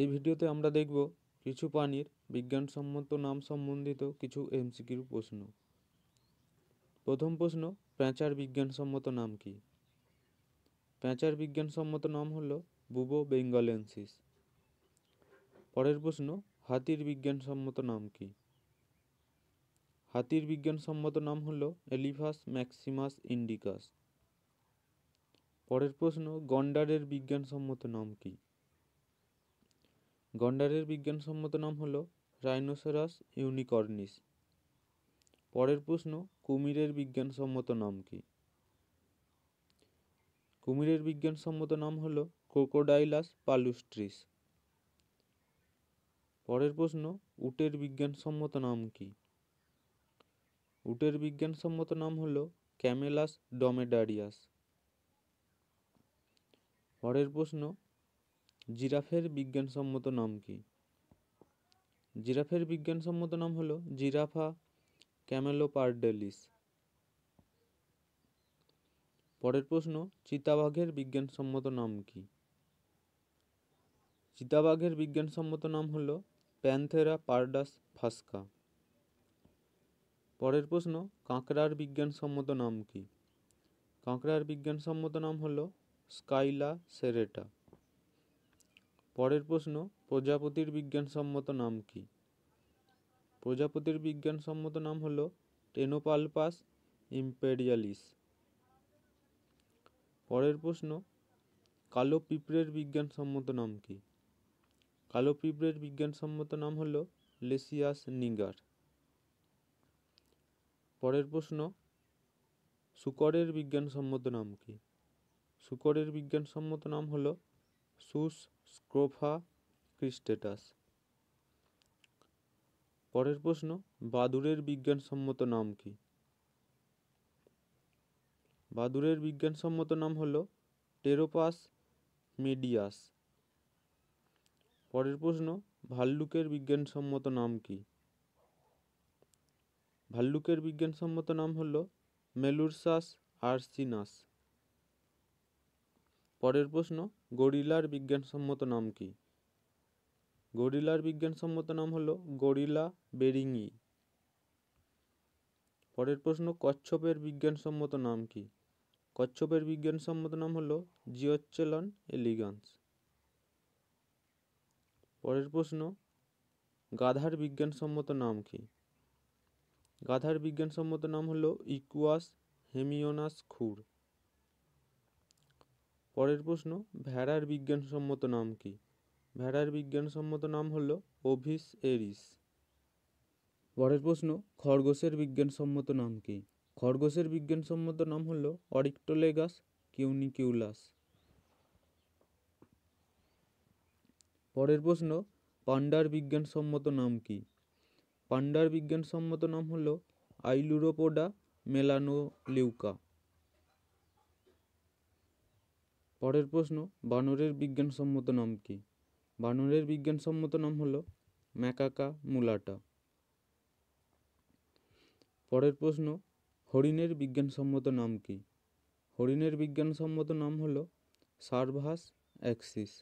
এই ভিডিওতে আমরা দেখব কিছু প্রাণীর বিজ্ঞানসম্মত নাম সম্বন্ধিত কিছু এমসিকিউ প্রশ্ন প্রথম প্রশ্ন প্যাঁচার বিজ্ঞানসম্মত নাম কি প্যাঁচার বিজ্ঞানসম্মত নাম হল বুবো বেঙ্গলেন্সিস পরের প্রশ্ন হাতির বিজ্ঞানসম্মত নাম কি হাতির বিজ্ঞানসম্মত নাম হল এলিফাস ম্যাক্সিমাস ইন্ডিকাস পরের প্রশ্ন গন্ডারের বিজ্ঞানসম্মত নাম কী গন্ডারের বিজ্ঞানসম্মত নাম হলো রাইনোসেরাস ইউনিকর্নিস পরের প্রশ্ন কুমিরের বিজ্ঞানসম্মত নাম কি কুমিরের বিজ্ঞানসম্মত নাম হলো ক্রোকোডাইলাস পালুস্ট্রিস পরের প্রশ্ন উটের বিজ্ঞানসম্মত নাম কি উটের বিজ্ঞানসম্মত নাম হলো ক্যামেলাস ডমেডারিয়াস পরের প্রশ্ন জিরাফের বিজ্ঞানসম্মত নাম কি জিরাফের বিজ্ঞানসম্মত নাম হলো জিরাফা ক্যামেলো পারডেলিস পরের প্রশ্ন চিতাবাঘের বিজ্ঞানসম্মত নাম কি চিতাবাঘের বিজ্ঞানসম্মত নাম হলো প্যান্থেরা পার্ডাস ফাস্কা পরের প্রশ্ন কাঁকড়ার বিজ্ঞানসম্মত নাম কি কাঁকড়ার বিজ্ঞানসম্মত নাম হলো স্কাইলা সেরেটা পরের প্রশ্ন প্রজাপতির বিজ্ঞানসম্মত নাম কি প্রজাপতির বিজ্ঞানসম্মত নাম হল টেনোপালপাস ইম্পেরিয়ালিস পরের প্রশ্ন কালো পিঁপড়ের বিজ্ঞানসম্মত নাম কি কালো পিঁপড়ের বিজ্ঞানসম্মত নাম হল লেসিয়াস নিগার পরের প্রশ্ন শুকরের বিজ্ঞানসম্মত নাম কি শুকরের বিজ্ঞানসম্মত নাম হলো সুস স্ক্রোফা ক্রিস্টেটাস পরের প্রশ্ন বাদুরের বিজ্ঞানসম্মত নাম কি বাদুরের বিজ্ঞানসম্মত নাম হলো টেরোপাস মেডিয়াস পরের প্রশ্ন ভাল্লুকের বিজ্ঞানসম্মত নাম কি ভাল্লুকের বিজ্ঞানসম্মত নাম হলো মেলুরসাস আর্সিনাস পরের প্রশ্ন গরিলার বিজ্ঞানসম্মত নাম কি গরিলার বিজ্ঞানসম্মত নাম হলো গরিলা বেরিঙি পরের প্রশ্ন কচ্ছপের বিজ্ঞানসম্মত নাম কি কচ্ছপের বিজ্ঞানসম্মত নাম হলো জিওচ্চেলন এলিগান্স পরের প্রশ্ন গাধার বিজ্ঞানসম্মত নাম কি গাধার বিজ্ঞানসম্মত নাম হলো ইকুয়াস হেমিওনাস খুর পরের প্রশ্ন ভেড়ার বিজ্ঞানসম্মত নাম কি ভেড়ার বিজ্ঞানসম্মত নাম হল ওভিস এরিস পরের প্রশ্ন খরগোশের বিজ্ঞানসম্মত নাম কি খরগোশের বিজ্ঞানসম্মত নাম হল অরিক্টোলেগাস কিউনিকিউলাস পরের প্রশ্ন পান্ডার বিজ্ঞানসম্মত নাম কি পান্ডার বিজ্ঞানসম্মত নাম হল আইলুরোপোডা মেলানোলিউকা পরের প্রশ্ন বানরের বিজ্ঞানসম্মত নাম কী বানরের বিজ্ঞানসম্মত নাম হলো ম্যাকাকা মুলাটা পরের প্রশ্ন হরিণের বিজ্ঞানসম্মত নাম কী হরিণের বিজ্ঞানসম্মত নাম হলো সার্ভাস অ্যাক্সিস